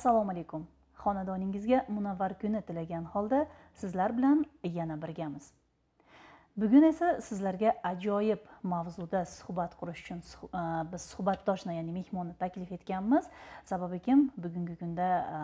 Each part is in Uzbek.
assalomu alaykum xonadoningizga munavvar kuni tilagan holda sizlar bilan yana birgamiz bugun esa sizlarga ajoyib mavzuda suhbat qurish uchun e, biz suhbatdoshni ya'ni mehmonni taklif etganmiz sababi kim bugungi kunda e,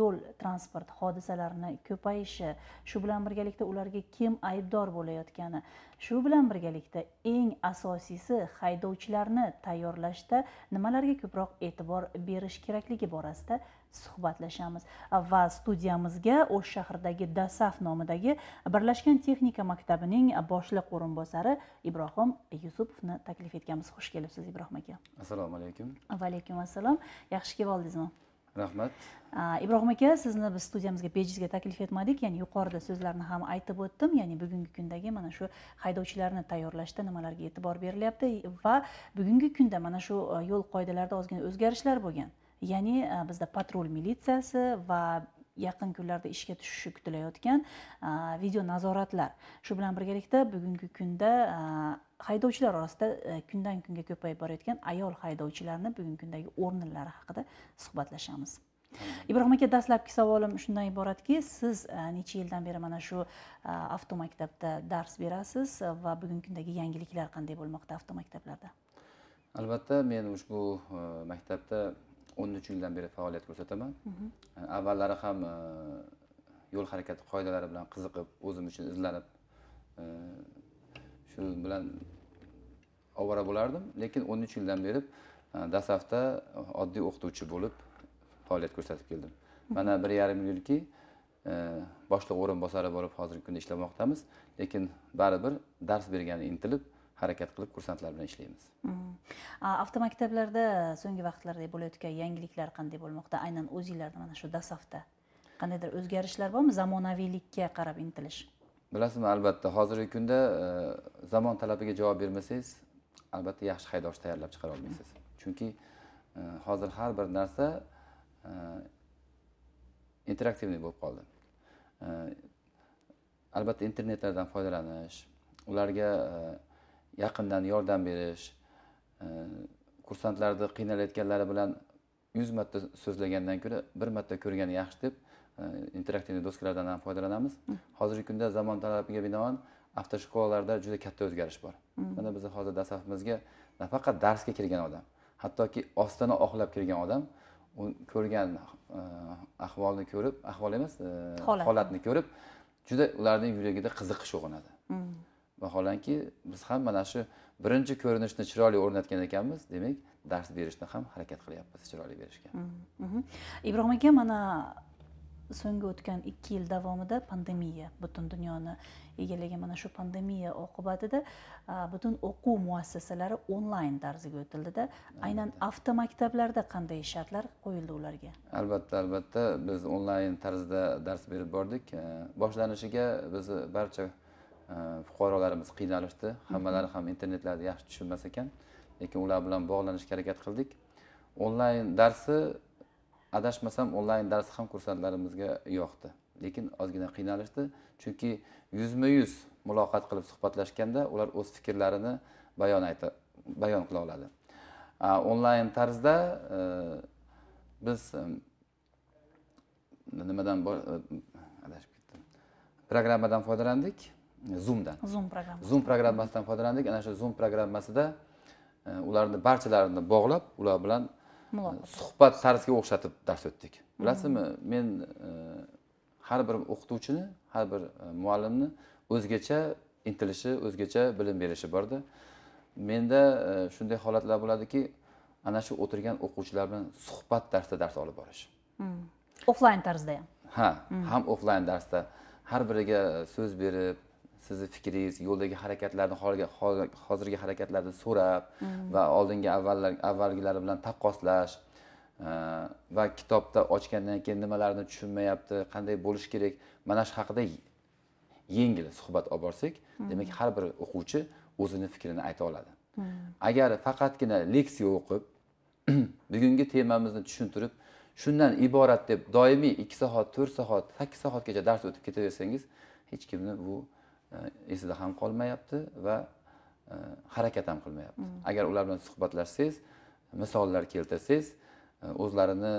yo'l transport hodisalarini ko'payishi shu bilan birgalikda ularga kim aybdor bo'layotgani shu bilan birgalikda eng asosiysi haydovchilarni tayyorlashda nimalarga ko'proq e'tibor berish kerakligi borasida suhbatlashamiz va studiyamizga o'sh shahridagi dasaf nomidagi birlashgan texnika maktabining boshliq o'rinbosari ibrohim yusupovni taklif etganmiz xush kelibsiz ibrohim aka assalomu alaykum vaalaykum assalom yaxshi kelib oldingizmi rahmat ibrohim aka sizni biz studiyamizga bejizga taklif etmadik ya'ni yuqorida so'zlarni ham aytib o'tdim ya'ni bugungi kundagi mana shu haydovchilarni tayyorlashda nimalarga e'tibor berilyapti va bugungi kunda mana shu e, yo'l qoidalarida ozgina o'zgarishlar bo'lgan ya'ni e, bizda patrul militsiyasi va yaqin kunlarda ishga tushishi kutilayotgan e, video nazoratlar shu bilan birgalikda bugungi kunda e, haydovchilar orasida kundan kunga ko'payib borayotgan ayol haydovchilarni bugungi kundagi o'rninlari haqida suhbatlashamiz ibrohim aka dastlabki savolim shundan iboratki siz necha yildan beri mana shu avtomaktabda dars berasiz va bugungi kundagi yangiliklar qanday bo'lmoqda avtomaktablarda albatta men ushbu maktabda o'n uch yildan beri faoliyat ko'rsataman mhm. avvallari ham e, yo'l harakati qoidalari bilan qiziqib o'zim uchun izlanib e, shu bilan ovora bo'lardim lekin o'n uch yildan beri e, dasafda oddiy o'qituvchi bo'lib faoliyat ko'rsatib keldim mhm. mana bir yarim yilki boshliq o'rinbosari bo'lib hozirgi kunda ishlamoqdamiz lekin baribir dars bergani intilib harakat qilib kursantlar bilan ishlaymiz mm. avtomaktablarda so'nggi vaqtlarda bo'layotgan yangiliklar qanday bo'lmoqda aynan o'zinglarni mana shu dasafda qandaydir o'zgarishlar bormi zamonaviylikka qarab intilish bilasizmi albatta hozirgi kunda e, zamon talabiga javob bermasangiz albatta yaxshi haydovchi tayyorlab chiqara olmaysiz chunki e, hozir har bir narsa e, interaktivniy bo'lib qoldi albatta internetlardan foydalanish ularga yaqindan yordam berish e, kursantlarni qiynalayotganlari bilan yuz marta so'zlagandan ko'ra bir marta ko'rgani yaxshi deb e, interaktivniy doskalardan ham foydalanamiz mm. hozirgi kunda zamon talabiga binoan avtoshkolalarda juda katta o'zgarish bor mm. mana bizni hozir dasafimizga nafaqat darsga kirgan odam hattoki ostona oqlab kirgan odam ko'rgan e, ahvolni ko'rib ahvol emas holatni ko'rib juda ularning yuragida qiziqish uyg'onadi mm. vaholanki biz ham mana shu birinchi ko'rinishni chiroyli o'rnatgan ekanmiz demak dars berishni ham harakat qilyapmiz chiroyli berishga mm-hmm. Mm-hmm. ibrohim aka mana so'nggi o'tgan ikki yil davomida pandemiya butun dunyoni egallagan mana shu pandemiya oqibatida butun o'quv muassasalari onlayn tarziga o'tildida aynan avtomaktablarda qanday shartlar qo'yildi ularga albatta albatta biz onlayn tarzda dars berib bordik e, boshlanishiga biz barcha Э, fuqarolarimiz qiynalishdi hammalari ham internetlarni yaxshi tushunmas ekan lekin ular bilan bog'lanishga harakat qildik onlayn darsi adashmasam onlayn dars ham kursantlarimizga yoqdi lekin ozgina qiynalishdi chunki yuzma yuz muloqot qilib suhbatlashganda ular o'z fikrlarini bayon ayta bayon qila oladi onlayn tarzda e, biz e, nimadan e, adashib ketdim programmadan foydalandik zoomdan zoom programmasi zoom programmasidan foydalandik ana shu zoom programmasida e, ularni barchalarini bog'lab ular bilan e, suhbat tarziga o'xshatib dars o'tdik bilasizmi mm-hmm. men e, har bir o'qituvchini har bir muallimni o'zgacha intilishi o'zgacha bilim berishi borda menda shunday holatlar bo'ladiki ana shu o'tirgan o'quvchilar bilan suhbat darsda dars olib borish mm. offlayn tarzda mm. ham ha ham offlayn darsda har biriga so'z berib sizni fikringiz yo'ldagi harakatlarni hozirgi harakatlarni so'rab mm-hmm. va oldingi avvallar avvalgilari bilan taqqoslash e, va kitobda ochgandan keyin nimalarni tushunmayapti qanday bo'lishi kerak mana shu haqida yengil suhbat olib borsak mm-hmm. demak har bir o'quvchi o'zini fikrini ayta oladi mm-hmm. agar faqatgina leksiya o'qib bugungi temamizni tushuntirib shundan iborat deb doimiy ikki soat to'rt soat sakkiz soatgacha dars o'tib ketaversangiz hech kimni bu E, esida ham qolmayapti va e, harakat ham qilmayapti hmm. agar ular bilan suhbatlashsangiz misollar keltirsangiz e, o'zlarini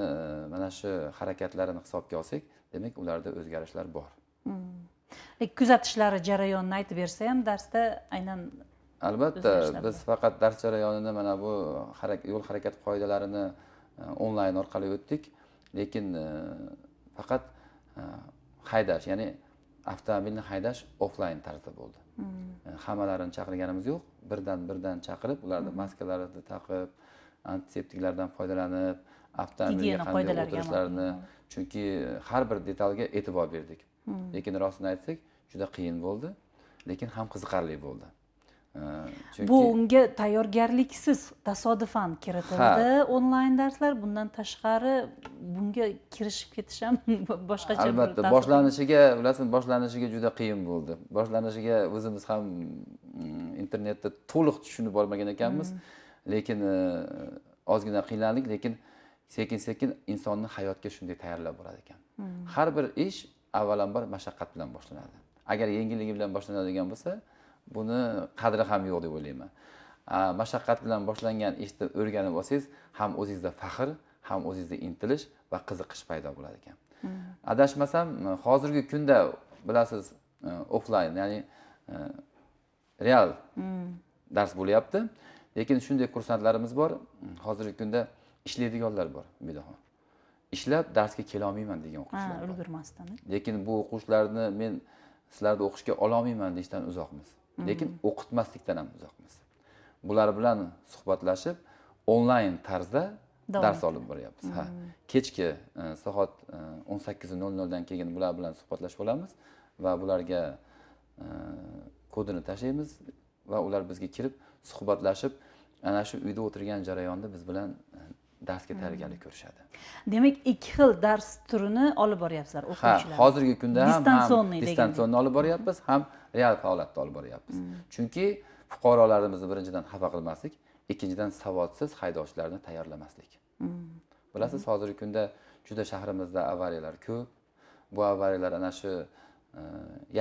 mana shu harakatlarini hisobga olsak demak ularda o'zgarishlar bor hmm. kuzatishlari jarayonini aytib bersa ham darsda aynan albatta biz faqat dars jarayonini mana bu yo'l harakat qoidalarini onlayn orqali o'tdik lekin faqat haydash ya'ni avtomobilni haydash offlayn tarzda bo'ldi hmm. hammalarini chaqirganimiz yo'q birdan birdan chaqirib ularni hmm. maskalarini taqib antiseptiklardan foydalanib avtomobilga qanday o'tirishlarini chunki har bir detalga e'tibor berdik hmm. lekin rostini aytsak juda qiyin bo'ldi lekin ham qiziqarli bo'ldi bu unga tayyorgarliksiz tasodifan kiritildi onlayn darslar bundan tashqari bunga kirishib ketish ham boshqacha albatta boshlanishiga bilasiz boshlanishiga juda qiyin bo'ldi boshlanishiga o'zimiz ham mm, internetda to'liq tushunib olmagan ekanmiz hmm. lekin e, ozgina qiynaldik lekin sekin sekin insonni hayotga shunday tayyorlab borar ekan hmm. har bir ish avvalambor mashaqqat bilan boshlanadi agar yengilligi bilan boshlanadigan bo'lsa buni qadri ham yo'q deb o'ylayman mashaqqat bilan boshlangan ishni o'rganib olsangiz ham o'zingizda faxr ham o'zingizda intilish va qiziqish paydo bo'ladi ekan hmm. adashmasam e, hozirgi kunda bilasiz e, offlayn ya'ni e, real hmm. dars bo'lyapti lekin shunday kursantlarimiz bor hozirgi kunda ishlaydiganlar bor buyoqda ishlab darsga kelolmayman degan o'quvchilar bor ulgurmasdan lekin bu o'quvchilarni men sizlarni o'qishga ololmayman deyishdan uzoqmiz lekin o'qitmaslikdan ham uzoqmiz bular bilan suhbatlashib onlayn tarzda dars olib boryapmiz ha mhmm. kechki e, soat e, o'n sakkiz nol noldan keyin bular bilan suhbatlashib olamiz va bularga e, kodini tashlaymiz va ular bizga kirib suhbatlashib ana shu uyda o'tirgan jarayonda biz bilan darsga mhmm. tayyorgarlik ko'rishadi demak ikki xil dars turini olib boryapsizlar o'quvchilar ha hozirgi kunda ham distansionni olib boryapmiz ham real faoliyatni olib boryapmiz mm. chunki fuqarolarimizni birinchidan xafa qilmaslik ikkinchidan savodsiz haydovchilarni tayyorlamaslik mm. bilasiz mm. hozirgi kunda juda shahrimizda avariyalar ko'p bu avariyalar ana shu e,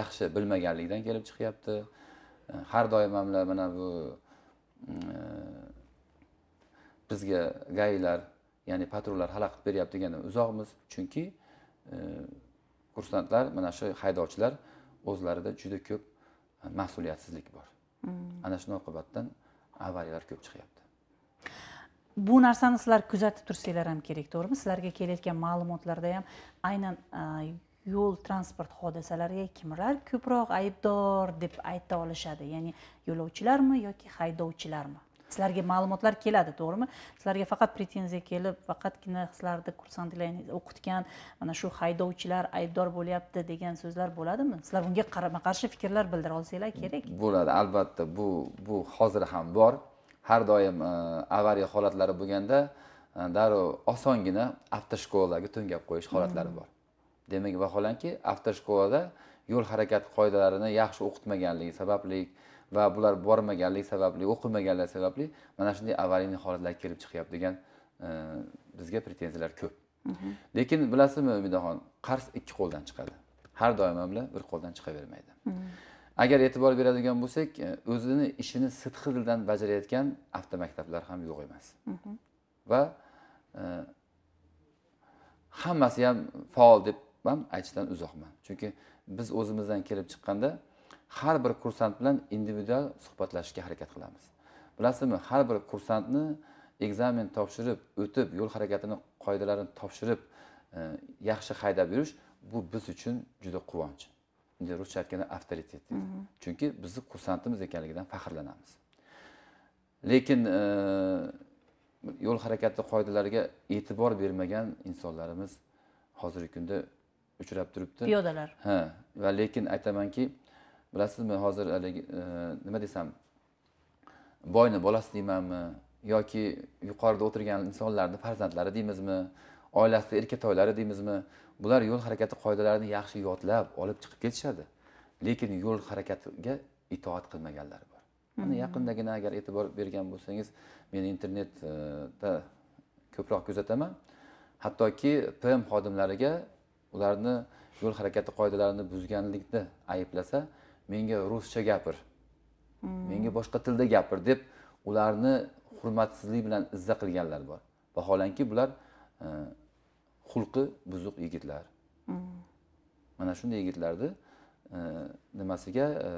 yaxshi bilmaganlikdan kelib chiqyapti e, har doim mana bu e, bizga gailar ya'ni patrullar xalaqit beryapti degandan uzoqmiz chunki kursantlar mana shu haydovchilar o'zlarida juda ko'p e, mas'uliyatsizlik bor hmm. ana shuni oqibatidan avariyalar ko'p chiqyapti bu narsani sizlar kuzatib tursanglar ham kerak to'g'rimi sizlarga kelayotgan ma'lumotlarda ham aynan e, yo'l transport hodisalariga kimlar ko'proq aybdor deb ayta olishadi ya'ni yo'lovchilarmi yoki haydovchilarmi sizlarga ma'lumotlar keladi to'g'rimi sizlarga faqat pretenziya kelib faqatgina sizlarni kursantlarni o'qitgan mana shu haydovchilar aybdor bo'lyapti degan so'zlar bo'ladimi sizlar bunga qarama qarshi fikrlar bildira olsanglar kerak bo'ladi albatta bu bu hozir ham bor har doim e, avariya holatlari bo'lganda e, darrov osongina avtoshkolalarga to'ngab qo'yish holatlari hmm. bor demak vaholanki avtoshkolada yo'l harakati qoidalarini yaxshi o'qitmaganligi sababli va bular bormaganlik sababli o'qilmaganlar sababli mana shunday avariyniy holatlar kelib chiqyapti degan e, bizga pretenziyalar ko'p mhm. lekin bilasizmi umidaxon qarz ikki qo'ldan chiqadi har doim ham bir qo'ldan chiqavermaydi mhm. agar e'tibor beradigan bo'lsak e, o'zini ishini sidqi dildan bajarayotgan avtomaktablar ham yo'q emas mhm. va e, hammasi ham faol deb ham aytishdan uzoqman chunki biz o'zimizdan kelib chiqqanda har bir kursant bilan individual suhbatlashishga harakat qilamiz bilasizmi har bir kursantni ekzamen topshirib o'tib yo'l harakatini qoidalarini topshirib e, yaxshi haydab yurish bu biz uchun juda quvonch endi ruscha aytganda avtoritet deydi mm-hmm. chunki bizni kursantimiz ekanligidan faxrlanamiz lekin e, yo'l harakati qoidalariga e'tibor bermagan insonlarimiz hozirgi kunda uchrab turibdi piyodalar ha va lekin aytamanki bilasizmi hozir haligi e, nima desam boyni bolasi deymanmi yoki yuqorida o'tirgan insonlarni farzandlari deymizmi oilasida erkatoylari deymizmi bular yo'l harakati qoidalarini yaxshi yodlab olib chiqib ketishadi lekin yo'l harakatiga itoat qilmaganlar bor mana hmm. yaqindagina agar e'tibor bergan bo'lsangiz men internetda ko'proq kuzataman hattoki pm xodimlariga ularni yo'l harakati qoidalarini buzganlikda ayblasa menga ruscha gapir menga boshqa tilda gapir deb ularni hurmatsizlik bilan izza qilganlar bor vaholanki bular e, xulqi buzuq yigitlar mana shunday yigitlarni e, nimasiga e,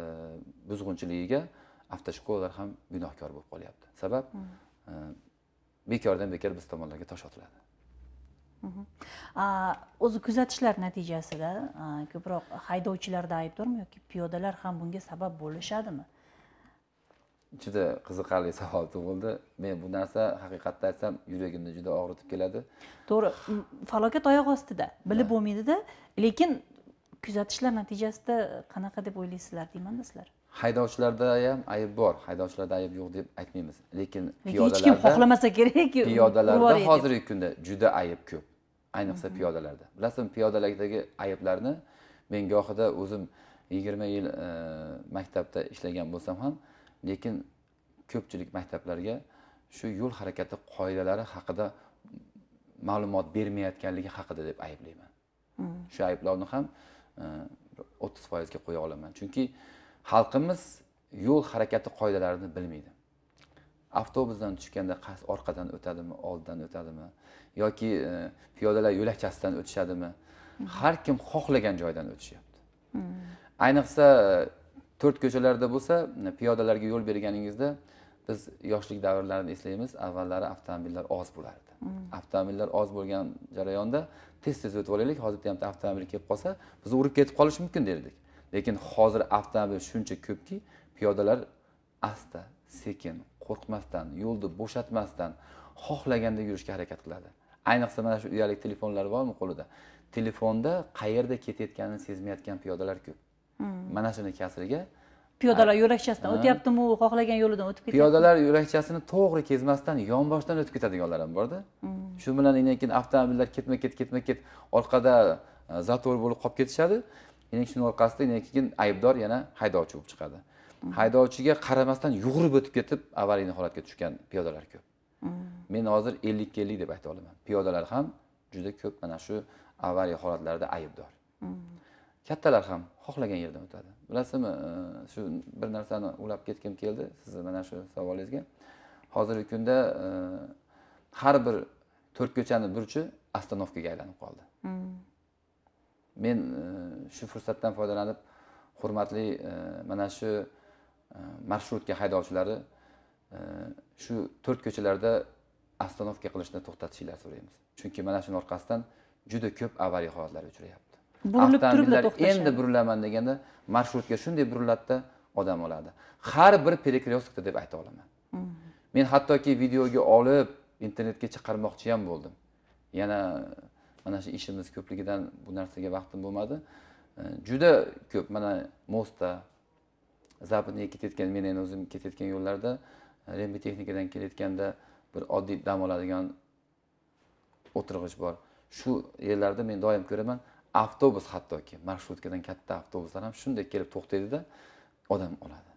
buzg'unchiligiga avtoshkolalar ham gunohkor bo'lib qolyapti sabab bekordan bekor biz tomonlarga tosh otiladi o'zi kuzatishlar natijasida ko'proq haydovchilarda aybdormi yoki piyodalar ham bunga sabab bo'lishadimi juda qiziqarli savol tug'ildi men bu narsa haqiqatda aytsam yuragimni juda og'ritib keladi to'g'ri falokat oyoq ostida bilib bo'lmaydida lekin kuzatishlar natijasida qanaqa deb o'ylaysizlar deymanda sizlar haydovchilarda ham ayb bor haydovchilarda ayb yo'q deb aytmaymiz lekin piyodalarda hech kim xohlamasa kerak piyodalarda hozirgi kunda juda ayb ko'p ayniqsa mhmm. piyodalarda bilasizmi piyodalardagi ayblarni men gohida o'zim yigirma yil e, maktabda ishlagan bo'lsam ham lekin ko'pchilik maktablarga shu yo'l harakati qoidalari haqida ma'lumot bermayotganligi haqida deb ayblayman mhmm. shu ayblovni ham e, o'ttiz foizga qo'ya olaman chunki xalqimiz yo'l harakati qoidalarini bilmaydi avtobusdan tushganda orqadan o'tadimi oldidan o'tadimi yoki e, piyodalar yo'lakchasidan o'tishadimi har kim xohlagan joydan o'tishyapti hmm. ayniqsa to'rt ko'chalarda bo'lsa e, piyodalarga yo'l berganingizda biz yoshlik davrlarini eslaymiz avvallari avtomobillar oz bo'lardi hmm. avtomobillar oz bo'lgan jarayonda tez tez o'tib olaylik hozir bitta avtomobil kelib qolsa biz urib ketib qolishi mumkin derdik lekin hozir avtomobil shuncha ko'pki piyodalar asta sekin qo'rqmasdan yo'lni bo'shatmasdan xohlaganda yurishga harakat qiladi ayniqsa mana shu uyali telefonlar bormi qo'lida telefonda qayerda ketayotganini sezmayotgan piyodalar ko'p hmm. mana shuni kasriga piyodalar yo'lakchasidan u xohlagan yo'lidan o'tib ketyapti piyodalar yo'lakchasini to'g'ri kezmasdan yonboshdan o'tib ketadiganlar ham borda hmm. shu bilan keyin avtomobillar ketma ket ketma ket orqada e, zator bo'lib qolib ketishadi keyin shuni orqasida keyin aybdor yana haydovchi bo'lib chiqadi haydovchiga qaramasdan yugurib o'tib ketib avariyni holatga tushgan piyodalar ko'p mmm. men hozir ellikka ellik deb ayta olaman piyodalar ham juda ko'p mana shu avariya holatlarida aybdor mmm. kattalar ham xohlagan yerdan o'tadi bilasizmi e, shu bir narsani ulab ketgim keldi sizni mana shu savolingizga hozirgi kunda e, har bir to'rt ko'chani burchi остановкаga aylanib qoldi mmm. men e, shu fursatdan foydalanib hurmatli mana shu marshrutga э, haydovchilari э, shu to'rt ko'chalarda остановка qilishni to'xtatishinglar so'raymiz chunki mana shuni orqasidan juda ko'p avariya holatlari uchrayapti burilib turiblar endi burilaman deganda marshrutga shunday buriladida odam o'ladi har bir перекрестокda deb ayta olaman mm-hmm. men hattoki videoga olib internetga chiqarmoqchi ham bo'ldim yana e, mana shu ishimiz ko'pligidan bu narsaga vaqtim bo'lmadi e, juda ko'p mana mostda западga ketayotgan men endi o'zim ketayotgan yo'llarda e, texnikadan kelayotganda bir oddiy dam oladigan o'tirg'ich bor shu yerlarda men doim ko'raman avtobus hattoki marshrutkadan katta avtobuslar ham shunday kelib to'xtaydida odam oladi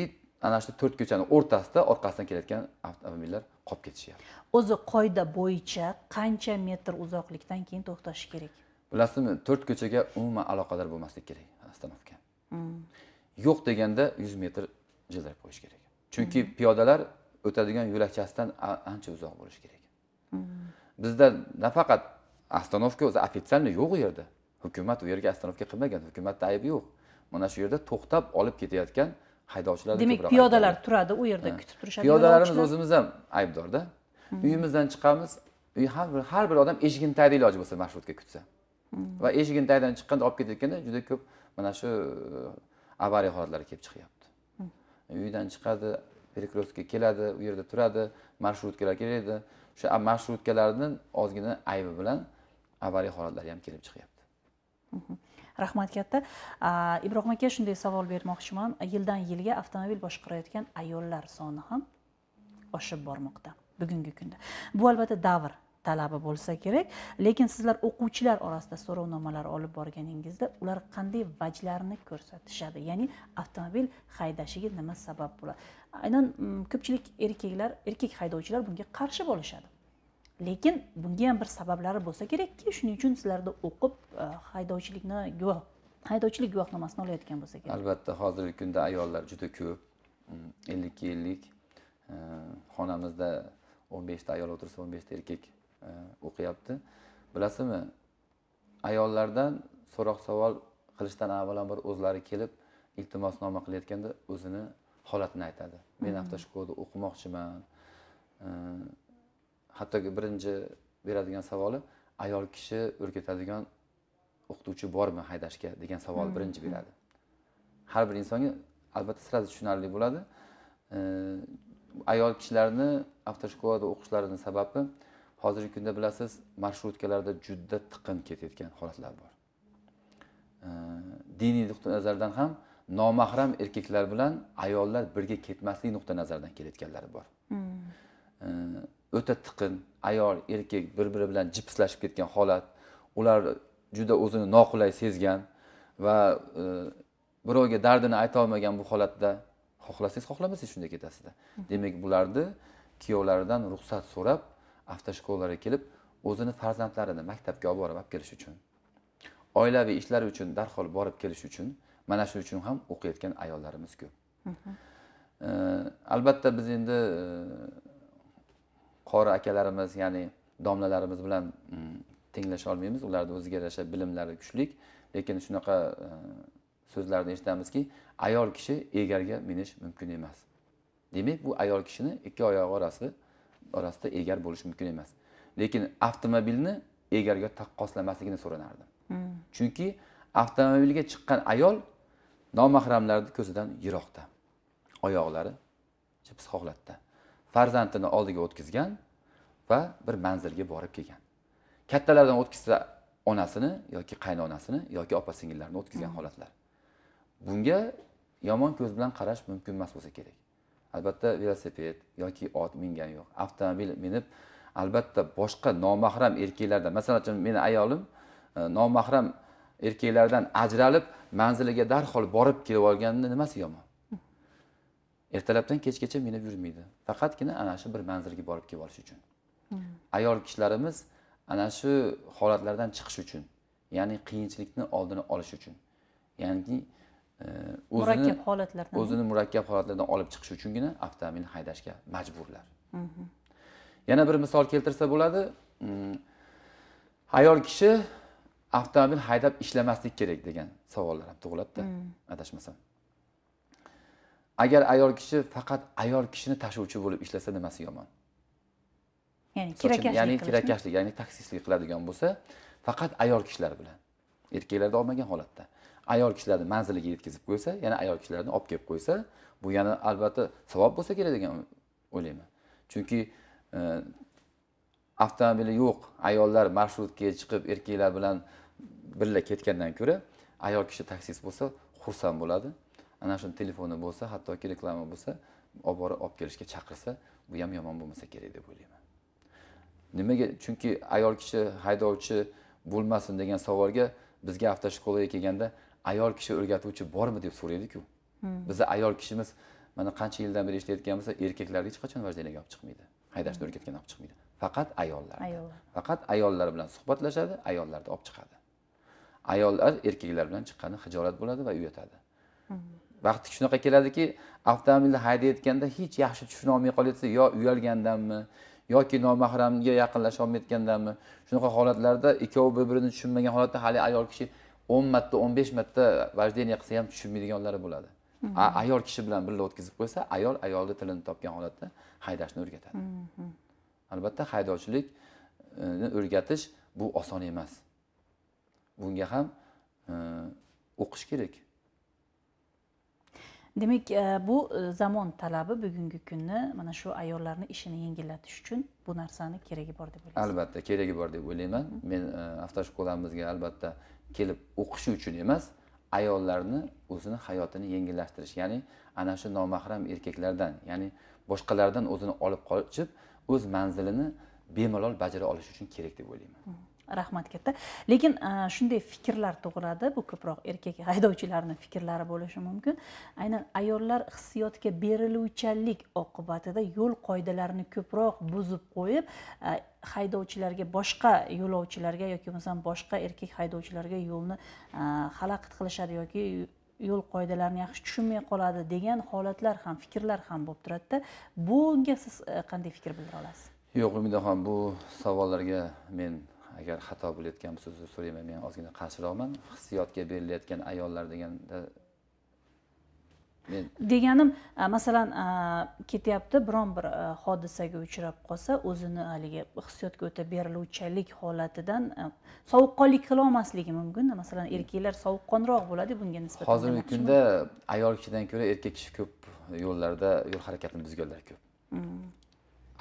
и hmm. ana shu to'rt ko'chani o'rtasida orqasidan kelayotgan avtomobillar qolib ketishyapti o'zi qoida bo'yicha qancha metr uzoqlikdan keyin to'xtashi kerak bilasizmi to'rt ko'chaga umuman aloqador bo'lmaslik kerak остановка yo'q deganda yuz metr jildirab qo'yish kerak chunki mm-hmm. piyodalar o'tadigan yo'lakchasidan ancha uzoq bo'lishi kerak mm-hmm. bizda nafaqat остановка o'zi официально yo'q u yerda hukumat u yerga остановка qilmagan hukumatni aybi yo'q mana shu yerda to'xtab olib ketayotgan haydovchilar demak piyodalar turadi u yerda kutib turishadi piyodalarimiz o'zimiz ham aybdorda mm-hmm. uyimizdan chiqamiz har bir har bir odam eshigini tagida iloji bo'lsa marshrutka kutsa va eshigini tagidan chiqqanda olib ketayotganda juda ko'p mana shu avariya holatlari kelib chiqyapti hmm. uydan chiqadi перекрестка keladi u yerda turadi marshrutkalar keladi o'sha marshrutkalarni ozgina aybi bilan avariya holatlari ham kelib chiqyapti rahmat katta ibrohim aka shunday savol bermoqchiman yildan yilga avtomobil boshqarayotgan ayollar soni ham oshib bormoqda bugungi kunda bu albatta davr talabi bo'lsa kerak lekin sizlar o'quvchilar orasida so'rovnomalar olib borganingizda ular qanday vajlarni ko'rsatishadi ya'ni avtomobil haydashiga nima sabab bo'ladi aynan mm, ko'pchilik erkaklar erkak haydovchilar bunga qarshi bo'lishadi lekin bunga ham bir sabablari bo'lsa kerakki shuning uchun sizlarda o'qib e, haydovchilikni guvoh haydovchilik guvohnomasini olayotgan bo'lsa kerak albatta hozirgi kunda ayollar juda ko'p mm, ellik yillik e, xonamizda o'n beshta ayol o'tirsa o'n beshta erkak E, o'qiyapti bilasizmi ayollardan so'roq savol qilishdan avvalambor o'zlari kelib iltimosnoma qilayotganda o'zini holatini aytadi men hmm. avtoshkolada o'qimoqchiman e, hattoki birinchi beradigan savoli ayol kishi o'rgatadigan o'qituvchi bormi haydashga degan savol hmm. birinchi beradi har bir insonga albatta сразу tushunarli bo'ladi e, ayol kishilarni avtoshkolada o'qishlarini sababi hozirgi kunda bilasiz marshrutkalarda juda tiqin ketayotgan holatlar bor diniy nuqtai nazardan ham nomahram erkaklar bilan ayollar birga ketmaslik nuqtai nazaridan kelayotganlari bor hmm. o'ta tiqin ayol erkak bir biri bilan jipslashib ketgan holat ular juda o'zini noqulay sezgan va e, birovga dardini aytolmagan bu holatda xohlasangiz xohlamasangiz shunday ketasizda hmm. demak bularni kuyovlaridan ruxsat so'rab avtoshkollarga kelib o'zini farzandlarini maktabga olib borib olib kelish uchun oilaviy ishlar uchun darhol borib kelish uchun mana shu uchun ham o'qiyotgan ayollarimiz ko'p mhmm. albatta biz endi e, qori akalarimiz ya'ni domlalarimiz bilan mm, tenglasha olmaymiz ularni o'ziga yarasha bilimlari kuchli lekin shunaqa e, so'zlarni eshitamizki ayol kishi egarga minish mumkin emas demak bu ayol kishini ikki oyog'i orasi orasida egar bo'lish mumkin emas lekin avtomobilni egarga taqqoslamasligini so'ranardim chunki avtomobilga chiqqan ayol nomahramlarni ko'zidan yiroqda oyoqlari chips holatda farzandini oldiga o'tkazgan va bir manzilga borib kelgan kattalardan o'tkazsa onasini yoki qaynonasini yoki opa singillarini o'tkazgan mm. holatlar bunga yomon ko'z bilan qarash mumkin emas bo'lsa kerak albatta velosiped yoki ot mingan yo'q avtomobil minib albatta boshqa nomahram erkaklardan masalan uchun meni ayolim e, nomahram erkaklardan ajralib manziliga darhol borib kelib olganini nimasi yomon ertalabdan kechgacha minib yurmaydi faqatgina ana shu bir manzilga borib kelib olish uchun ayol kishilarimiz ana shu holatlardan chiqish uchun ya'ni qiyinchilikni oldini olish uchun ya'ni o'zini murakkab holatlardan o'zini murakkab holatlardan olib chiqish uchungina avtomobil haydashga majburlar mhm. yana bir misol keltirsa bo'ladi hmm, ayol kishi avtomobil haydab ishlamaslik kerak degan savollar ham tug'iladida hmm. adashmasam agar ayol kishi faqat ayol kishini tashuvchi bo'lib ishlasa nimasi yomon ya'ni kirakashlik ya'ni taksistlik qiladigan bo'lsa faqat ayol kishilar bilan erkaklarni olmagan holatda ayol kishilarni manziliga yetkazib qo'ysa yana ayol kishilarni olib kelib qo'ysa bu yana albatta savob bo'lsa kerak degan o'ylayman chunki e, avtomobili yo'q ayollar marshrutga chiqib erkaklar bilan birga ketgandan ko'ra ayol kishi taksist bo'lsa xursand bo'ladi ana shuni telefoni bo'lsa hattoki reklama bo'lsa olib borib olib kelishga chaqirsa bu ham yomon bo'lmasa kerak deb o'ylayman nimaga chunki ayol kishi haydovchi bo'lmasin degan savolga bizga avtoshkolaga kelganda ayol kishi o'rgatuvchi bormi deb so'raydiku hmm. bizni ayol kishimiz mana qancha yildan beri bo'lsa erkaklarni hech qachon vajdanaga olib chiqmaydi haydashni hmm. o'rgatgan olib chiqmaydi faqat ayollar faqat ayollar bilan suhbatlashadi ayollarni olib chiqadi ayollar erkaklar bilan chiqqani hijolat bo'ladi va uyatadi hmm. vaqti shunaqa keladiki avtomobilni haydayotganda hech yaxshi tushuna olmay qolyapsa yo uyalgandanmi yoki nomahramga yaqinlasha olmayotgandanmi shunaqa holatlarda ikkovi bir birini tushunmagan holatda hali ayol kishi o'n marta o'n besh marta vajdeniya qilsa ham tushunmaydiganlari bo'ladi mhm. ayol kishi bilan birga o'tkazib qo'ysa ayol ayolni tilini topgan holatda haydashni o'rgatadi mhm. albatta haydovchilikni e, o'rgatish bu oson emas bunga ham e, o'qish kerak demak e, bu e, zamon talabi bugungi kunni mana shu ayollarni ishini yengillatish uchun bu narsani keragi bor deb o'ylaysiz albatta keragi bor deb o'ylayman men e, avtoshokolamizga albatta kelib o'qishi uchun emas ayollarni o'zini hayotini yengillashtirish ya'ni ana shu nomahram erkaklardan ya'ni boshqalardan o'zini olib qochib o'z manzilini bemalol bajara olish uchun kerak deb o'ylayman rahmat katta lekin e, shunday fikrlar tug'iladi bu ko'proq erkak haydovchilarni fikrlari bo'lishi mumkin aynan ayollar hissiyotga beriluvchanlik oqibatida yo'l qoidalarini ko'proq buzib qo'yib e, haydovchilarga boshqa yo'lovchilarga yoki bo'lmasam boshqa erkak haydovchilarga yo'lni e, xalaqit qilishadi yoki yo'l qoidalarini yaxshi tushunmay qoladi degan holatlar ham fikrlar ham bo'lib turadida bunga siz qanday fikr bildira olasiz yo'q umidaxon bu savollarga men agar xato bo'layotgan bo'lsa uzr so'rayman men ozgina qarshiroqman hissiyotga berilayotgan ayollar deganda men deganim e, masalan e, ketyapti biron bir e, hodisaga uchrab qolsa o'zini haligi hissiyotga o'ta beriluvchanlik holatidan sovuqqonlik qila olmasligi mumkinda masalan erkaklar sovuqqonroq bo'ladi bunga nisbatan hozirgi kunda ayol kishidan ko'ra erkak kishi ko'p yo'llarda yo'l harakatini buzganlar ko'p mm.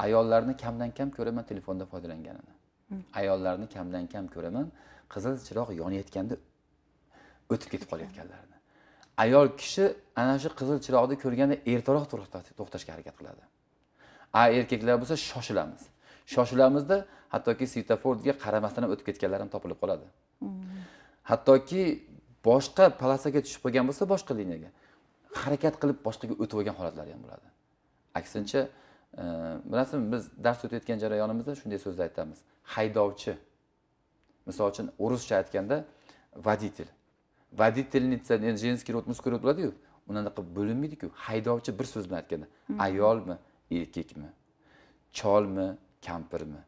ayollarni kamdan kam ko'raman telefonda foydalanganini ayollarni kamdan kam ko'raman qizil chiroq yonayotganda o'tib ketib qolayotganlarini ayol kishi ana shu qizil chiroqni ko'rganda ertaroq to'xtashga harakat qiladi a erkaklar bo'lsa shoshilamiz shoshilamizda hattoki svetoforga qaramasdan o'tib ketganlar ham topilib qoladi mm-hmm. hattoki boshqa palasaga tushib qolgan bo'lsa boshqa liniyaga harakat qilib boshqaga o'tib olgan holatlari ham bo'ladi aksincha hmm. bilasizmi biz dars o'tayotgan jarayonimizda shunday so'zni aytamiz haydovchi misol uchun o'ruscha aytganda voditel водительница женский род мужской род bo'ladiyu unaqa bo'linmaydiku haydovchi bir so'z bilan aytganda hmm. ayolmi erkakmi cholmi kampirmi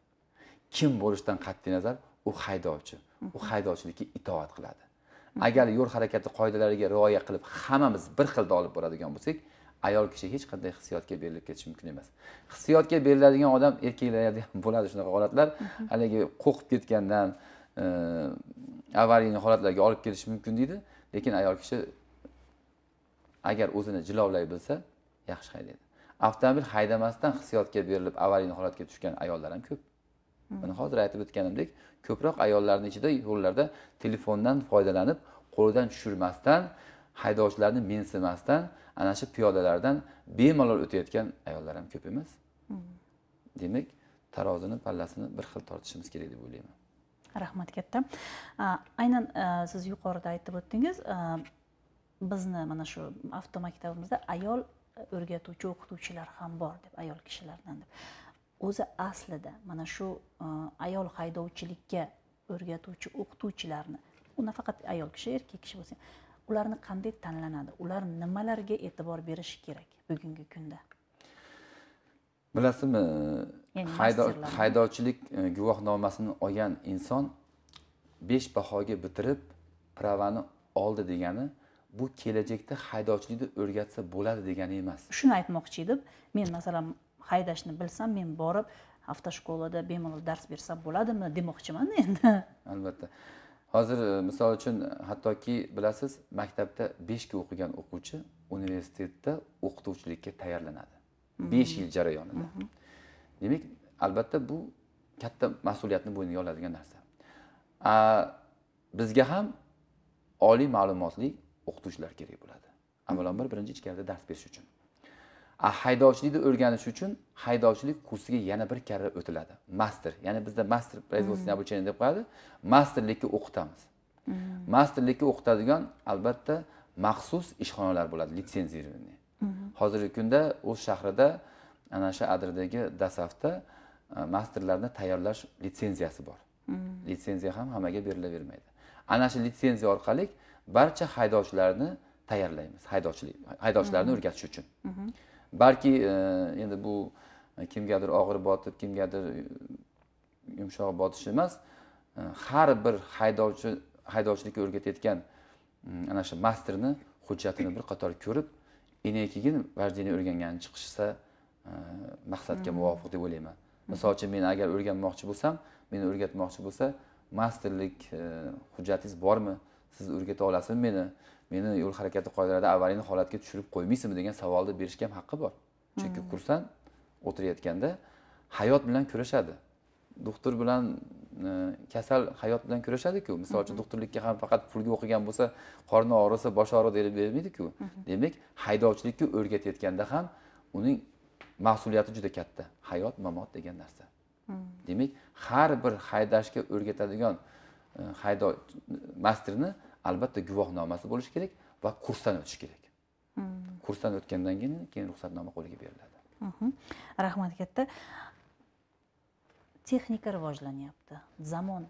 kim bo'lishidan qat'iy nazar u haydovchi u hmm. haydovchilikka itoat qiladi hmm. agar yo'l harakati qoidalariga rioya qilib hammamiz bir xilda olib boradigan bo'lsak ayol kishi hech qanday hissiyotga berilib ketishi mumkin emas hissiyotga beriladigan odam erkaklarda ham bo'ladi shunaqa holatlar mhm. haligi qo'rqib ketgandan e, avariyni holatlarga olib kelishi mumkin deydi lekin ayol kishi agar o'zini jilovlay bilsa yaxshi haydaydi avtomobil haydamasdan hissiyotga berilib avariyni holatga tushgan ayollar ham ko'p mana mhm. hozir aytib o'tganimdek ko'proq ayollarni ichida yo'llarda telefondan foydalanib qo'lidan tushirmasdan haydovchilarni mensimasdan ana shu piyodalardan bemalol o'tayotgan ayollar ham ko'p emas demak tarozini pallasini bir xil tortishimiz kerak deb o'ylayman rahmat katta aynan siz yuqorida aytib o'tdingiz bizni mana shu avtomaktabimizda ayol o'rgatuvchi o'qituvchilar ham bor deb ayol kishilardan deb o'zi aslida mana shu ayol haydovchilikka o'rgatuvchi o'qituvchilarni u nafaqat ayol kishi erkak kishi bo'lsin ularni qanday tanlanadi ular nimalarga e'tibor berishi kerak bugungi kunda bilasizmi haydovchilik e, guvohnomasini olgan inson besh bahoga bitirib pravani oldi degani bu kelajakda haydovchilikni o'rgatsa bo'ladi degani emas shuni aytmoqchi edim men masalan haydashni bilsam men borib avtoshkolada bemalol dars bersam bo'ladimi demoqchimanda endi albatta hozir e, misol uchun e, hattoki bilasiz maktabda beshga o'qigan o'quvchi universitetda o'qituvchilikka tayyorlanadi mhm. besh yil jarayonida mhm. demak albatta bu katta mas'uliyatni bo'yniga oladigan narsa bizga ham oliy ma'lumotli o'qituvchilar kerak bo'ladi avvalambor birinchi ichkarida dars berish uchun haydovchilikni o'rganish uchun haydovchilik kursiga yana bir karra o'tiladi master ya'ni bizda master производственное обучение deb qo'yadi masterlikka o'qitamiz masterlikka o'qitadigan albatta maxsus ishxonalar bo'ladi litsenzirованный hozirgi kunda o'z shahrida ana shu adridagi dasafda e, masterlarni tayyorlash litsenziyasi bor litsenziya ham hammaga berilavermaydi ana shu litsenziya orqali barcha haydovchilarni tayyorlaymiz haydovchilik haydovchilarni o'rgatish uchun balki e, endi bu e, kimgadir og'ir botib kimgadir e, yumshoq botish emas har bir haydovchi haydovchilikka o'rgatayotgan mm, ana shu masterni hujjatini bir qator ko'rib ine keyin vождение o'rgangani chiqishsa maqsadga mm. muvofiq deb o'ylayman misol uchun men agar o'rganmoqchi bo'lsam meni o'rgatmoqchi bo'lsa masterlik hujjatingiz bormi siz o'rgata olasizmi meni meni yo'l harakati qoidalarida avvalgi holatga tushirib qo'ymaysizmi degan savolni berishga ham haqqi bor chunki kursant hmm. o'tirayotganda hayot bilan kurashadi doktor bilan e, kasal hayot bilan kurashadiku misol uchun mhmm. doktorlikka ham faqat pulga o'qigan bo'lsa qorni og'risa bosh og'ridi deb bermaydiku mhmm. demak haydovchilikka o'rgatayotganda ham uning mas'uliyati juda katta hayot mamot degan narsa mhmm. demak har bir haydashga o'rgatadigan E, haydo masterni albatta guvohnomasi bo'lishi kerak va kursdan o'tishi kerak hmm. kursdan o'tgandan keyin keyin ruxsatnoma qo'liga beriladi mhmm. rahmat katta texnika rivojlanyapti zamon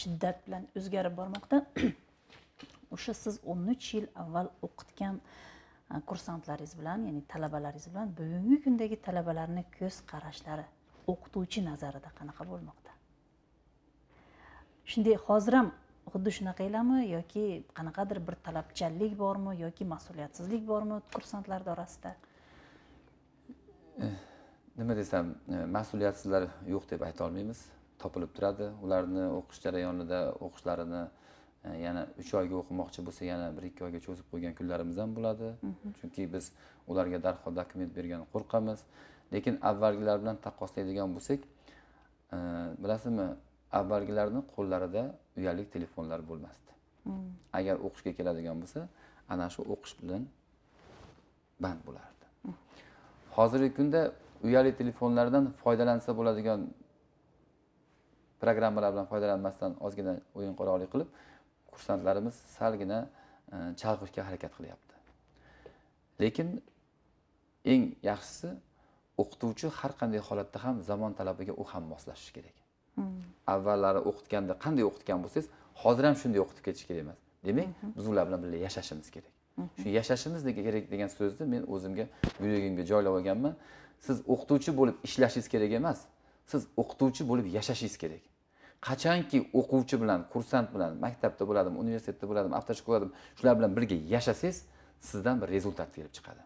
shiddat bilan o'zgarib bormoqda o'sha siz o'n uch yil avval o'qitgan e, kursantlaringiz bilan ya'ni talabalaringiz bilan bugungi kundagi talabalarni ko'z qarashlari o'qituvchi nazarida qanaqa bo'lmoqda shunday hozir ham xuddi shunaqa elami yoki qanaqadir bir talabchanlik bormi yoki mas'uliyatsizlik bormi kursantlar orasida eh, nima desam eh, mas'uliyatsizlar yo'q deb ayta olmaymiz topilib turadi ularni o'qish jarayonida o'qishlarini eh, yana uch oyga o'qimoqchi bo'lsa yana bir ikki oyga cho'zib qo'ygan kunlarimiz ham bo'ladi mhm. chunki biz ularga darhol dokument bergan qo'rqamiz lekin avvalgilar bilan taqqoslaydigan bo'lsak bilasizmi avvalgilarni qo'llarida uyali telefonlar bo'lmasdi hmm. agar o'qishga keladigan bo'lsa ana shu o'qish bilan band bo'lardi hozirgi kunda uyali telefonlardan foydalansa bo'ladigan programmalar bilan foydalanmasdan ozgina o'yin qo'roqlik qilib kursantlarimiz salgina e, chalg'ishga harakat qilyapti lekin eng yaxshisi o'qituvchi har qanday holatda ham zamon talabiga u ham moslashishi kerak avvallari o'qitganda qanday o'qitgan bo'lsangiz hozir ham shunday o'qitib ketish kerak emas demak biz ular bilan birga yashashimiz kerak shu yashashimiz kerak degan so'zni men o'zimga yuragimga joylab olganman siz o'qituvchi bo'lib ishlashingiz kerak emas siz o'qituvchi bo'lib yashashingiz kerak qachonki o'quvchi bilan kursant bilan maktabda bo'ladimi universitetda bo'ladimi avtoshkolada shular bilan birga yashasangiz sizdan bir rezultat kelib chiqadi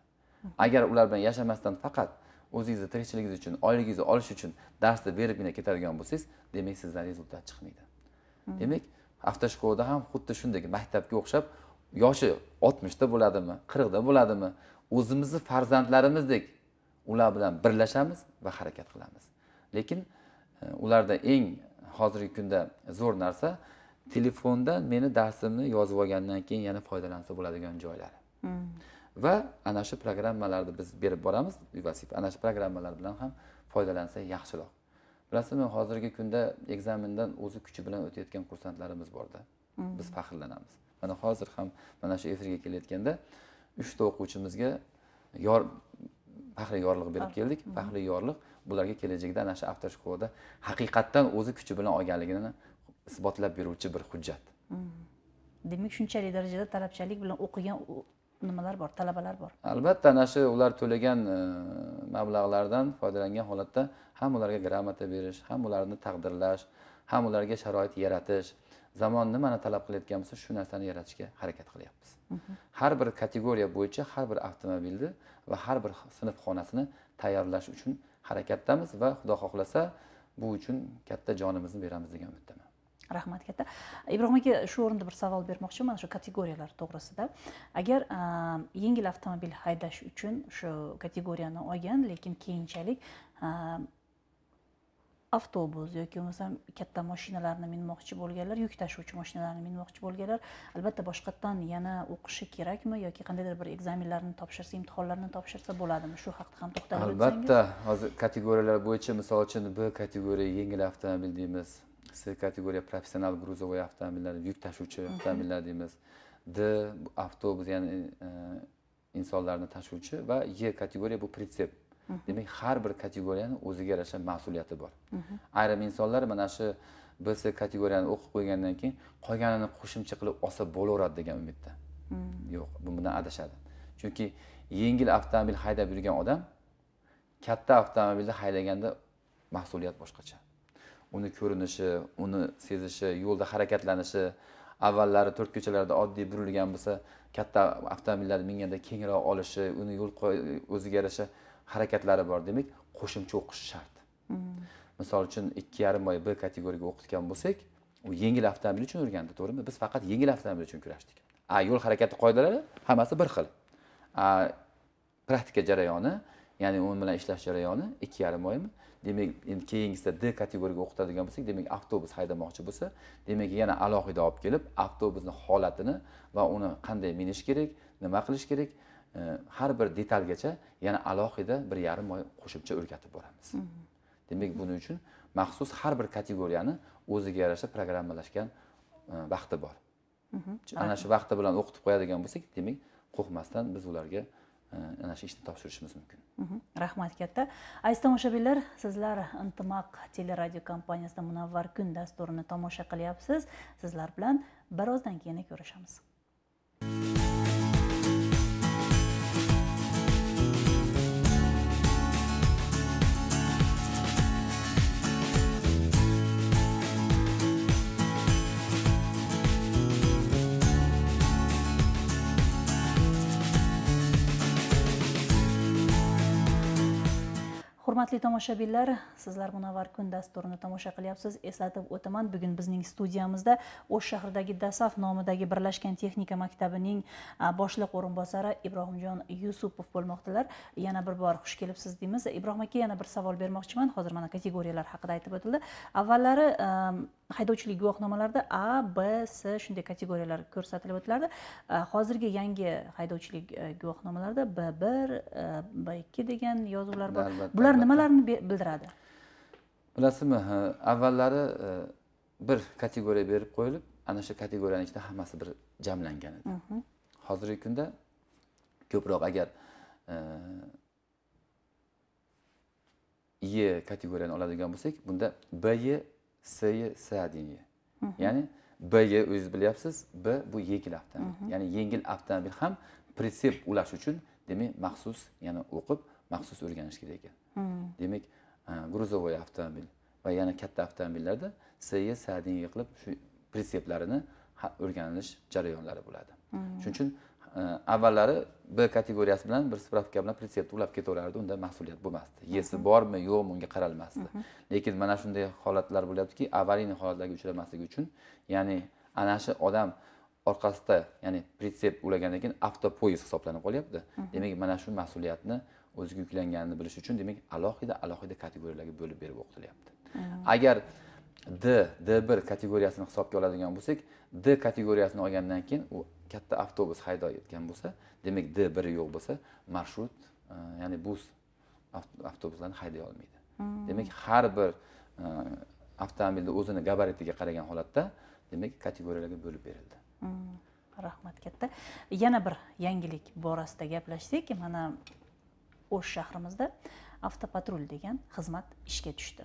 agar ular bilan yashamasdan faqat o'zingizni tirikchiligingiz uchun oyligingizni olish uchun darsni beribgina ketadigan bo'lsangiz demak sizdan rezultat chiqmaydi hmm. demak avtoshkolada ham xuddi shunday maktabga o'xshab yoshi oltmishda bo'ladimi qirqda bo'ladimi o'zimizni farzandlarimizdek ular bilan birlashamiz va harakat qilamiz lekin e, ularda eng hozirgi kunda zo'r narsa telefonda meni darsimni yozib olgandan keyin yana foydalansa bo'ladigan joylari hmm. va ana shu programmalarni biz berib boramiz vazifa ana shu programmalar bilan ham foydalansa yaxshiroq bilasizmi hozirgi kunda ekzamindan o'zi kuchi bilan o'tayotgan kursantlarimiz borda mm-hmm. biz faxrlanamiz mana hozir ham mana shu efirga kelayotganda uchta o'quvchimizga yor faxriy yorliq berib ah, keldik mm-hmm. faxriy yorliq bularga kelajakda ana shu avtoshkolada haqiqatdan o'zi kuchi bilan olganligini isbotlab beruvchi bir hujjat mm-hmm. demak shunchalik darajada talabchanlik bilan o'qigan nimalar bor talabalar bor albatta ana shu ular to'lagan e, mablag'lardan foydalangan holatda ham ularga grammata berish ham ularni taqdirlash ham ularga sharoit yaratish zamon nimani talab qilayotgan bo'lsa shu narsani yaratishga harakat qilyapmiz mhm. har bir kategoriya bo'yicha har bir avtomobilni va har bir sinf xonasini tayyorlash uchun harakatdamiz va xudo xohlasa bu uchun katta jonimizni beramiz degan umiddaman rahmat katta ibrohim aka shu o'rinda bir savol bermoqchiman mana shu kategoriyalar to'g'risida agar ehm, yengil avtomobil haydash uchun shu kategoriyani olgan lekin keyinchalik ehm, avtobus yoki bo'lmasam katta mashinalarni minmoqchi bo'lganlar yuk tashuvchi mashinalarni minmoqchi bo'lganlar albatta boshqatdan yana o'qishi kerakmi yoki qandaydir bir ekzamenlarni topshirsa imtihonlarni topshirsa bo'ladimi shu haqida ham to'xtalib o'tsangiz albatta hozir kategoriyalar bo'yicha misol uchun b kategoriya yengil avtomobil deymiz s kategoriya professional gruzovoy avtomobillar yuk tashuvchi avtomobillar deymiz d avtobus ya'ni e, insonlarni tashuvchi va e kategoriya bu pritsep demak har bir kategoriyani o'ziga yarasha mas'uliyati bor ayrim insonlar mana shu B C kategoriyani o'qib qo'ygandan keyin qolganini qo'shimcha qilib olsa bo'laveradi degan umidda yo'q bu bundan adashadi chunki yengil avtomobil haydab yurgan odam katta avtomobilni haydaganda mas'uliyat boshqacha uni ko'rinishi uni sezishi yo'lda harakatlanishi avvallari to'rt ko'chalarda oddiy burilgan bo'lsa katta avtomobillar minganda kengroq olishi uni yo'l o'ziga yarasha harakatlari bor demak qo'shimcha o'qish shart hmm. misol uchun ikki yarim oy b kategoriyaga o'qitgan bo'lsak u yengil avtomobil uchun o'rgandi to'g'rimi biz faqat yengil avtomobil uchun kurashdik a yo'l harakati qoidalari hammasi bir xil a praktika jarayoni ya'ni un bilan ishlash jarayoni ikki yarim oymi demak endi keyingisida d kategoriyaga o'qitadigan bo'lsak demak avtobus haydamoqchi bo'lsa demak yana alohida olib kelib avtobusni holatini va uni qanday minish kerak nima qilish kerak e, har bir detalgacha yana alohida bir yarim oy qo'shimcha o'rgatib boramiz mhmm. demak buning uchun maxsus har bir kategoriyani o'ziga yarasha programmalashgan vaqti e, bor mhmm. ana shu vaqti bilan o'qitib qo'yadigan bo'lsak demak qo'rqmasdan biz ularga e, ana shu ishni topshirishimiz mumkin rahmat katta aziz tomoshabinlar sizlar intimaq teleradio kompaniyasida munavvar kun dasturini tomosha qilyapsiz sizlar bilan birozdan keyin ko'rishamiz hurmatli tomoshabinlar sizlar munavvar kun dasturini tomosha qilyapsiz eslatib o'taman bugun bizning studiyamizda o'sh shahridagi dasaf nomidagi birlashgan texnika maktabining boshliq o'rinbosari ibrohimjon yusupov bo'lmoqdalar yana bir bor xush kelibsiz deymiz ibrohim aka yana bir savol bermoqchiman hozir mana kategoriyalar haqida aytib o'tildi avvallari haydovchilik guvohnomalarida a b s shunday kategoriyalar ko'rsatilib o'tilardi hozirgi yangi haydovchilik e, guvohnomalarida b bir e, b ikki degan yozuvlar bor bular nima nimalarni bildiradi bilasizmi e, avvallari e, bir kategoriya berib qo'yilib ana shu kategoriyani ichida hammasi bir jamlangan edi mhm. hozirgi kunda ko'proq agar e kategoriyani oladigan bo'lsak bunda s e s deyi mhm. ya'ni bga o'zingiz bilyapsiz b bu yengil avtomobil mhm. ya'ni yengil avtomobil ham pritsep ulash uchun demak maxsus yana o'qib maxsus o'rganish kerak ekan hmm. demak грузовой e, avtomobil va yana katta avtomobillarda syi sadinga qilib shu pritseplarini o'rganilish jarayonlari bo'ladi hmm. shuning uchun e, avvallari b kategoriyasi bilan bir spravka bilan pritsepni ulab ketaverardi unda mas'uliyat bo'lmasdi yesi hmm. bormi yo'qmi unga qaralmasdi lekin mana shunday holatlar bo'lyaptiki avariyniy holatlarga uchramasligi uchun ya'ni ana shu odam orqasida ya'ni pritsep ulagandan keyin avtopoyezd hisoblanib qolyapti demak mana shu mas'uliyatni o'ziga yuklanganini bilish uchun demak alohida alohida kategoriyalarga bo'lib berib o'qitilyapti agar d d bir kategoriyasini hisobga oladigan bo'lsak d kategoriyasini olgandan keyin u katta avtobus haydayotgan bo'lsa demak d biri yo'q bo'lsa marshrut e, ya'ni bu avtobuslarni hayday olmaydi hmm. demak har bir e, avtomobilni o'zini gabaritiga qaragan holatda demak kategoriyalarga bo'lib berildi hmm. rahmat katta yana bir yangilik borasida gaplashsak mana o'sh shahrimizda avtopatrul degan xizmat ishga tushdi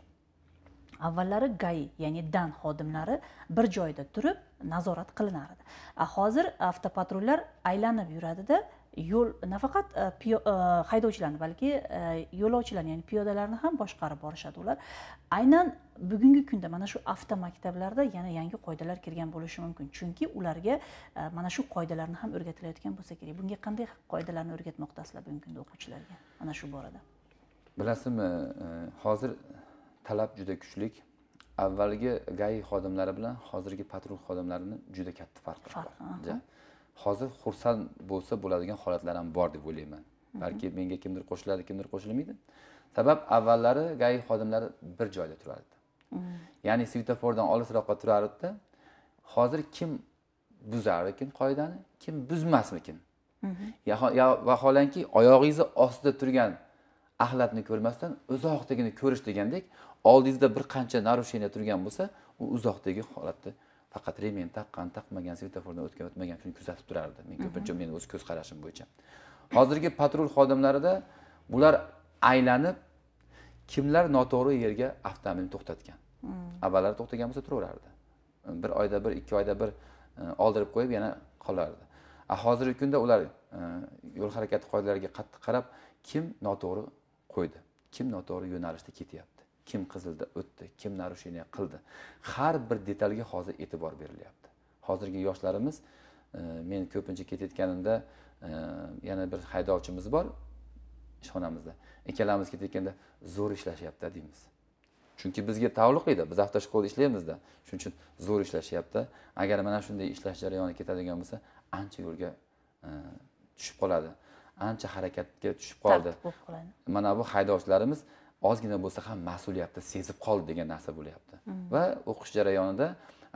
avvallari gai ya'ni dan xodimlari bir joyda turib nazorat qilinardi hozir avtopatrullar aylanib yuradida yo'l nafaqat e, e, haydovchilarni balki e, yo'lovchilarni ya'ni piyodalarni ham boshqarib borishadi ular aynan bugungi kunda mana shu avtomaktablarda yana yangi qoidalar kirgan bo'lishi mumkin chunki ularga e, mana shu qoidalarni ham o'rgatilayotgan bo'lsa kerak bunga qanday qoidalarni o'rgatmoqdasizlar bugungi kunda o'quvchilarga mana shu borada bilasizmi e, hozir talab juda kuchli avvalgi gai xodimlari bilan hozirgi patrul xodimlarini juda katta farq bor hozir xursand bo'lsa bo'ladigan holatlar ham bor deb o'ylayman mhm. balki menga kimdir qo'shiladi kimdir qo'shilmaydi sabab avvallari gai xodimlari bir joyda turardi ya'ni svetofordan olisroqqa turardida hozir kim buzarmikin qoidani kim buzmasmikin mhm. vaholanki oyog'ingizni ostida turgan axlatni ko'rmasdan uzoqdagini ko'rish degandek oldingizda bir qancha narusheniya turgan bo'lsa u uzoqdagi holatni faqat remen taqqan taqmagan svetofordan o'tgan o'tmagan shuni kuzatib turardi men ko'pincha mhm. meni o'z ko'z qarashim bo'yicha hozirgi patrul xodimlarida bular aylanib kimlar noto'g'ri yerga avtomobilni to'xtatgan avvallari to'xtagan bo'lsa turaverardi bir oyda bir ikki oyda bir e, oldirib qo'yib yana qolardi hozirgi kunda ular e, yo'l harakati qoidalariga qattiq qarab kim noto'g'ri qo'ydi kim noto'g'ri yo'nalishda ketyapti kim qizilda o'tdi kim narushение qildi har bir detalga hozir e'tibor berilyapti hozirgi yoshlarimiz e, men ko'pincha ketayotganimda yana bir haydovchimiz bor ishxonamizda ikkalamiz ketayotganda zo'r ishlashyapti deymiz chunki bizga taalluqlida biz avtoshkolada ishlaymizda shuning uchun zo'r ishlashyapti agar mana shunday ishlash jarayoni ketadigan bo'lsa ancha yo'lga e, tushib qoladi ancha harakatga tushib qoldi mana bu haydovchilarimiz ozgina bo'lsa ham mas'uliyatni sezib qoldi degan narsa bo'lyapti mm. va o'qish jarayonida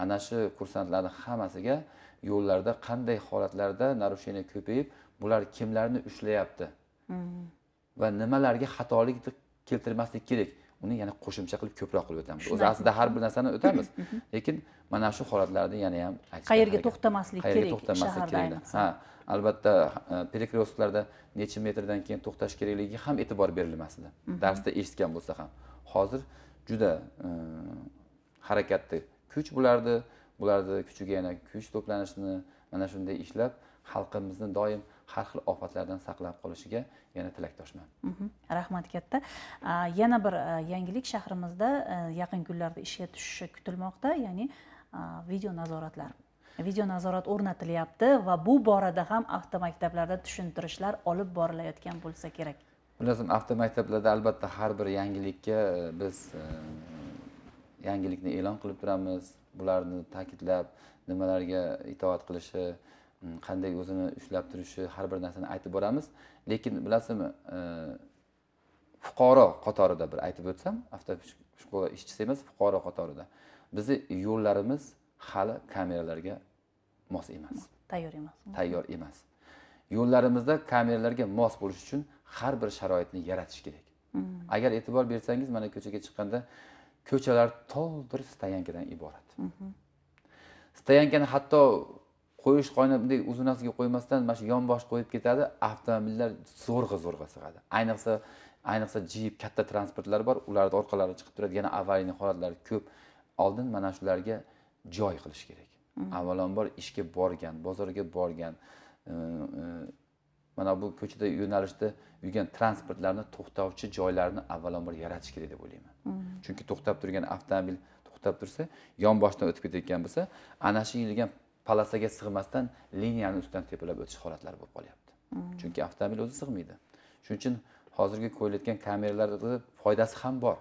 ana shu kursantlarni hammasiga yo'llarda qanday holatlarda narusheniya ko'payib bular kimlarni ushlayapti mm. va nimalarga xatolik keltirmaslik kerak uni yana qo'shimcha qilib ko'proq qilib o'tamiz o'zi aslida har bir narsani o'tamiz mhm. lekin mana shu holatlarda yana ham qayerga to'xtamaslik kerak to'xtamaslik kerak ha albatta перекресткlarda e, necha metrdan keyin to'xtash kerakligiga ham e'tibor berilmasdi mhm. darsda eshitgan bo'lsa ham hozir juda e, harakatda kuch bo'lardi bularni kuchiga yana kuch to'planishini mana shunday ishlab xalqimizni doim har xil ofatlardan saqlab qolishiga yana tilakdoshman mhmm. rahmat katta yana bir yangilik shahrimizda e, yaqin kunlarda ishga tushishi kutilmoqda ya'ni video nazoratlar video nazorat o'rnatilyapti va bu borada ham avtomaktablarda tushuntirishlar olib borilayotgan bo'lsa kerak bilasizmi avtomaktablarda albatta har bir yangilikka e, biz e, yangilikni e'lon qilib turamiz bularni ta'kidlab nimalarga itoat qilishi qanday o'zini ushlab turishi har bir narsani aytib boramiz lekin bilasizmi e, fuqaro qatorida bir aytib o'tsam avtopshkola ishchisi emas fuqaro qatorida bizni yo'llarimiz hali kameralarga mos emas tayyor emas tayyor emas yo'llarimizda kameralarga mos bo'lishi uchun har bir sharoitni yaratish kerak mm. agar e'tibor bersangiz mana ko'chaga chiqqanda ko'chalar to'ldir stoyankadan iborat mm-hmm. stoyankani hatto qo'yish qo'ynidek uzunasiga qo'ymasdan mana shu yonbosh qo'yib ketadi avtomobillar zo'rg'a zo'rg'a sig'adi ayniqsa ayniqsa jip katta transportlar bor ularni orqalari chiqib turadi yana avariyani holatlari ko'p oldin mana shularga joy qilish kerak mm-hmm. avvalambor ishga borgan bozorga borgan e, e, mana bu ko'chada yo'nalishda yurgan transportlarni to'xtovchi joylarni avvalambor yaratish kerak deb o'ylayman mm-hmm. chunki to'xtab turgan avtomobil to'xtab tursa yonboshidan o'tib ketayotgan bo'lsa ana shu yilgan palasaga sig'masdan liniyani ustidan tepalab o'tish holatlari bo'lib qolyapti chunki avtomobil o'zi sig'maydi shuning uchun hozirgi qo'yilayotgan kameralarni foydasi ham bor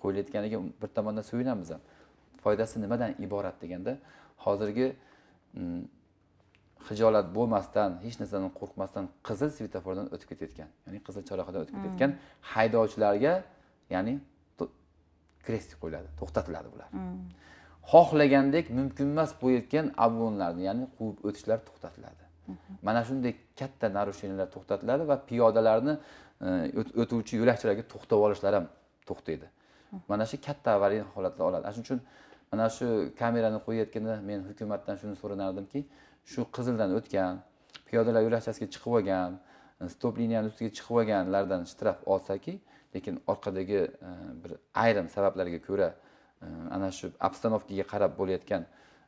qo'yilayotganiga bir tomondan suyunamiz ham foydasi nimadan iborat deganda hozirgi mm, hijolat bo'lmasdan hech narsadan qo'rqmasdan qizil svetofordan o'tib ketayotgan ya'ni qizil chorrahadan o'tib ketayotgan haydovchilarga ya'ni krestik qo'yiladi to'xtatiladi ular mm. xohlagandek mumkin emas bo'layotgan obgonlarni ya'ni quvib o'tishlar to'xtatiladi mhm. mana shunday katta нарушениялар to'xtatiladi va piyodalarni e, o'tuvchi yo'lakchilarga to'xtab olishlar ham to'xtaydi mhm. mana shu katta avariya holatlar oladi shuning uchun mana shu kamerani qo'yayotganda men hukumatdan shuni so'ranardimki shu qizildan o'tgan piyodalar yo'lakchasiga chiqib olgan e, stop liniyani ustiga chiqib olganlardan shtraf olsaki lekin orqadagi e, bir ayrim sabablarga ko'ra Э, ana shu obstanovkaga qarab bo'layotgan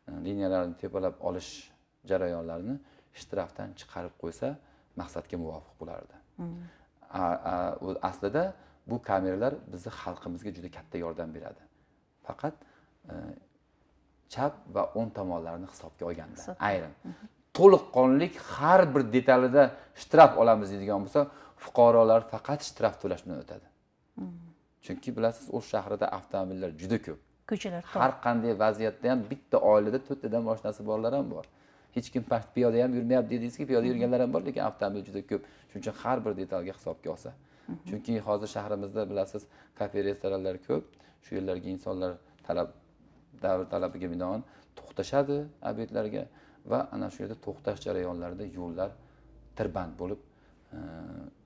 э, liniyalarni tepalab olish jarayonlarini shtrafdan chiqarib qo'ysa maqsadga muvofiq bo'lardi mm. aslida bu kameralar bizni xalqimizga juda katta yordam beradi faqat e, chap va o'ng tomonlarni hisobga olganda ayrim to'liqqonlik har bir detalida shtraf olamiz deydigan bo'lsa fuqarolar faqat shtraf to'lash bilan o'tadi mm. chunki bilasiz o'sh shahrida avtomobillar juda ko'p ko'chalar har qanday vaziyatda ham bitta oilada to'rttadan mashinasi borlar ham bor hech kim piyoda ham yurmayapti dedingizki piyoda mm-hmm. yurganlar ham bor lekin avtomobil juda ko'p shuning uchun har bir detalga hisobga olsa mm-hmm. chunki hozir shahrimizda bilasiz kafe restoranlar ko'p shu yerlarga insonlar talab davr talabiga binoan to'xtashadi obyektlarga va ana shu yerda to'xtash jarayonlarida yo'llar tirband bo'lib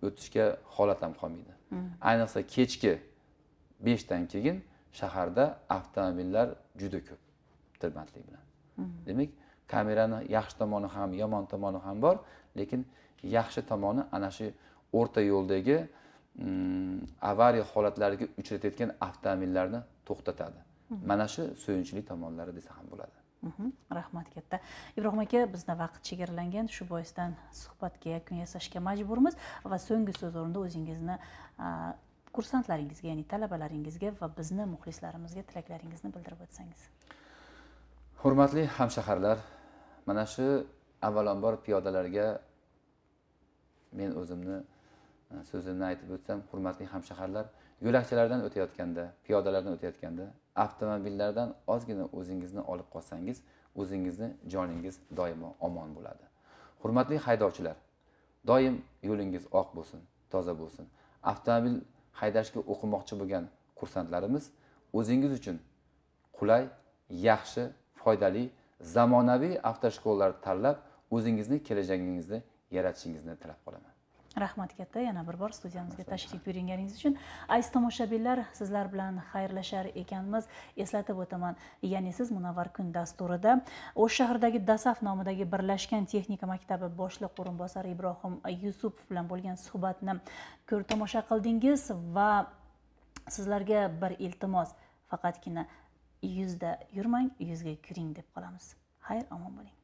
o'tishga holat ham qolmaydi mm-hmm. ayniqsa kechki beshdan keyin shaharda avtomobillar juda ko'p tirbandlik bilan demak kamerani yaxshi tomoni ham yomon tomoni ham bor lekin yaxshi tomoni ana shu o'rta yo'ldagi mm, avariya holatlariga uchratayotgan avtomobillarni to'xtatadi mana shu suyunchli tomonlari desa ham bo'ladi mhmm, rahmat katta ibrohim aka bizni vaqt chegaralangan shu boisdan suhbatga yakun yasashga majburmiz va so'nggi so'z o'rnida o'zingizni kursantlaringizga ya'ni talabalaringizga va bizni muxlislarimizga tilaklaringizni bildirib o'tsangiz hurmatli hamshaharlar mana shu avvalambor piyodalarga men o'zimni e, so'zimni aytib o'tsam hurmatli hamshaharlar yo'lakchalardan o'tayotganda piyodalardan o'tayotganda avtomobillardan ozgina o'zingizni olib qolsangiz o'zingizni joningiz doimo omon bo'ladi hurmatli haydovchilar doim yo'lingiz oq bo'lsin toza bo'lsin avtomobil haydashga o'qimoqchi bo'lgan kursantlarimiz o'zingiz uchun qulay yaxshi foydali zamonaviy avtoshkollar tanlab o'zingizni kelajagingizni yaratishingizni tilab qolaman rahmat katta yana bir bor studiyamizga tashrif buyurganingiz uchun aziz tomoshabinlar sizlar bilan xayrlashar ekanmiz eslatib o'taman ya'ni siz munavvar kun dasturida o'sh shahridagi dasaf nomidagi birlashgan texnika maktabi boshliq o'rinbosari ibrohim yusupov bilan bo'lgan suhbatni ko'r tomosha qildingiz va sizlarga bir iltimos faqatgina yuzda yurmang yuzga kiring deb qolamiz xayr omon bo'ling